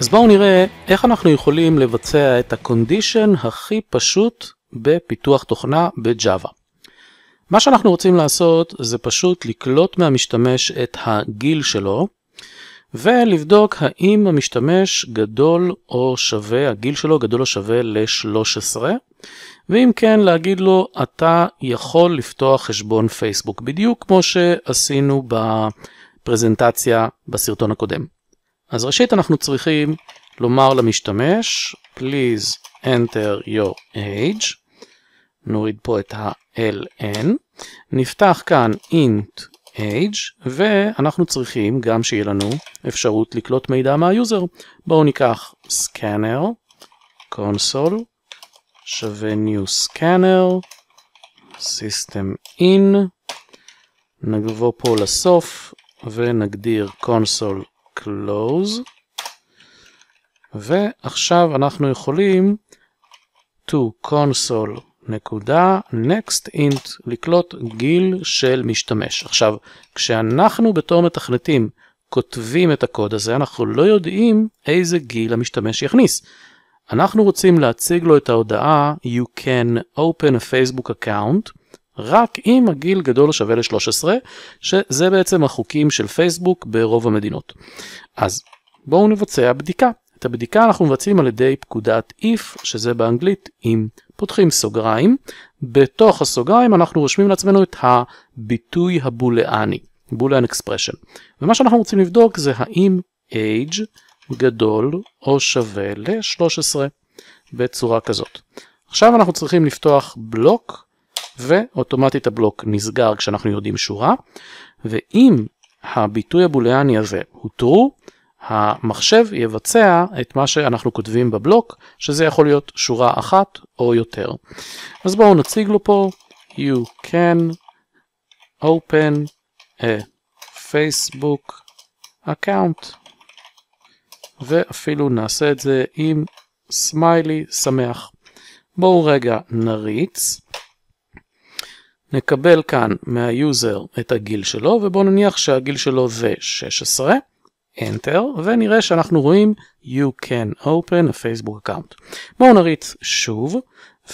אז בואו נראה איך אנחנו יכולים לבצע את הקונדישן הכי פשוט בפיתוח תוכנה בג'אווה. מה שאנחנו רוצים לעשות זה פשוט לקלוט מהמשתמש את הגיל שלו ולבדוק האם המשתמש גדול או שווה, הגיל שלו גדול או שווה ל-13 ואם כן להגיד לו אתה יכול לפתוח חשבון פייסבוק בדיוק כמו שעשינו בפרזנטציה בסרטון הקודם. אז ראשית אנחנו צריכים לומר למשתמש, please enter your age, נוריד פה את ה-ln, נפתח כאן int age, ואנחנו צריכים גם שיהיה לנו אפשרות לקלוט מידע מהיוזר. בואו ניקח scanner, console, שווה new scanner, system in, נגבו פה לסוף ונגדיר console close, ועכשיו אנחנו יכולים to console נקודה next int לקלוט גיל של משתמש. עכשיו, כשאנחנו בתור מתכנתים כותבים את הקוד הזה, אנחנו לא יודעים איזה גיל המשתמש יכניס. אנחנו רוצים להציג לו את ההודעה You can open a Facebook account, רק אם הגיל גדול או שווה ל-13, שזה בעצם החוקים של פייסבוק ברוב המדינות. אז בואו נבצע בדיקה. את הבדיקה אנחנו מבצעים על ידי פקודת if, שזה באנגלית אם. פותחים סוגריים, בתוך הסוגריים אנחנו רושמים לעצמנו את הביטוי הבוליאני, בוליאן אקספרשן. ומה שאנחנו רוצים לבדוק זה האם age גדול או שווה ל-13 בצורה כזאת. עכשיו אנחנו צריכים לפתוח בלוק ואוטומטית הבלוק נסגר כשאנחנו יודעים שורה, ואם הביטוי הבוליאני הזה הוא true, המחשב יבצע את מה שאנחנו כותבים בבלוק, שזה יכול להיות שורה אחת או יותר. אז בואו נציג לו פה, you can open a Facebook account, ואפילו נעשה את זה עם סמיילי שמח. בואו רגע נריץ, נקבל כאן מהיוזר את הגיל שלו, ובואו נניח שהגיל שלו זה 16, Enter, ונראה שאנחנו רואים You can open a Facebook account. בואו נריץ שוב,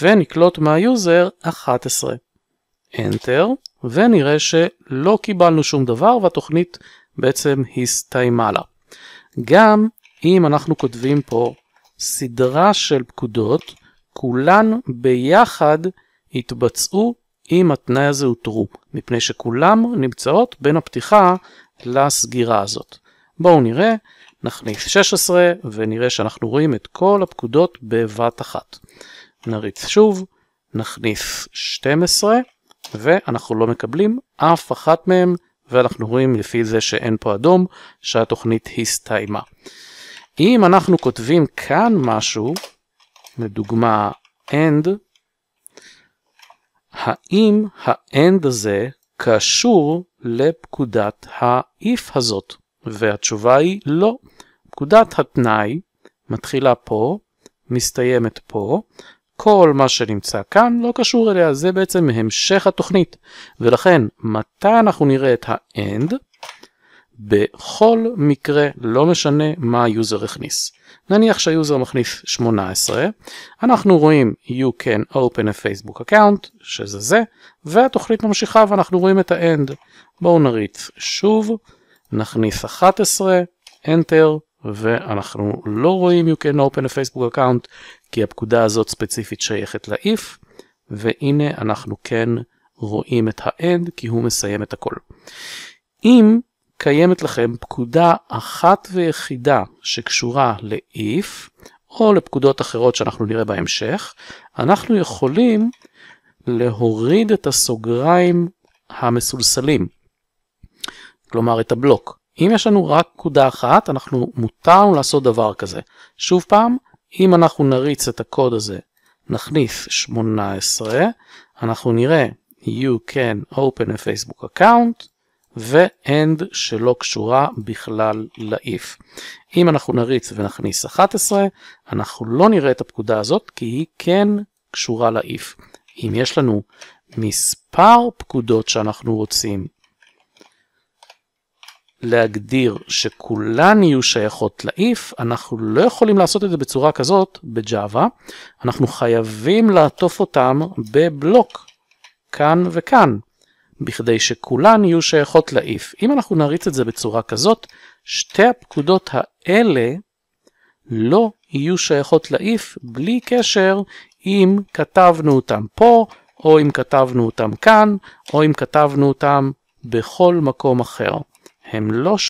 ונקלוט מהיוזר 11, Enter, ונראה שלא קיבלנו שום דבר, והתוכנית בעצם הסתיימה לה. גם אם אנחנו כותבים פה סדרה של פקודות, כולן ביחד יתבצעו אם התנאי הזה הוא true, מפני שכולם נמצאות בין הפתיחה לסגירה הזאת. בואו נראה, נחליף 16 ונראה שאנחנו רואים את כל הפקודות בבת אחת. נריץ שוב, נחליף 12 ואנחנו לא מקבלים אף אחת מהן ואנחנו רואים לפי זה שאין פה אדום שהתוכנית הסתיימה. אם אנחנו כותבים כאן משהו, לדוגמה end, האם האנד הזה קשור לפקודת ה הזאת? והתשובה היא לא. פקודת התנאי מתחילה פה, מסתיימת פה, כל מה שנמצא כאן לא קשור אליה, זה בעצם המשך התוכנית. ולכן, מתי אנחנו נראה את האנד? end בכל מקרה לא משנה מה היוזר הכניס. נניח שהיוזר מכניס 18, אנחנו רואים you can open a Facebook account, שזה זה, והתוכנית ממשיכה ואנחנו רואים את ה-end. בואו נריץ שוב, נכניס 11, enter, ואנחנו לא רואים you can open a Facebook account, כי הפקודה הזאת ספציפית שייכת ל-if, והנה אנחנו כן רואים את ה-end, כי הוא מסיים את הכל. אם קיימת לכם פקודה אחת ויחידה שקשורה ל-if, או לפקודות אחרות שאנחנו נראה בהמשך, אנחנו יכולים להוריד את הסוגריים המסולסלים, כלומר את הבלוק. אם יש לנו רק פקודה אחת, אנחנו מותר לנו לעשות דבר כזה. שוב פעם, אם אנחנו נריץ את הקוד הזה, נכניס 18, אנחנו נראה you can open a Facebook account, ו-end שלא קשורה בכלל ל-if. אם אנחנו נריץ ונכניס 11, אנחנו לא נראה את הפקודה הזאת כי היא כן קשורה ל-if. אם יש לנו מספר פקודות שאנחנו רוצים להגדיר שכולן יהיו שייכות ל-if, אנחנו לא יכולים לעשות את זה בצורה כזאת בג'אווה, אנחנו חייבים לעטוף אותם בבלוק, כאן וכאן. בכדי שכולן יהיו שייכות לאיף. אם אנחנו נריץ את זה בצורה כזאת, שתי הפקודות האלה לא יהיו שייכות לאיף בלי קשר אם כתבנו אותם פה, או אם כתבנו אותם כאן, או אם כתבנו אותם בכל מקום אחר. הם לא ש...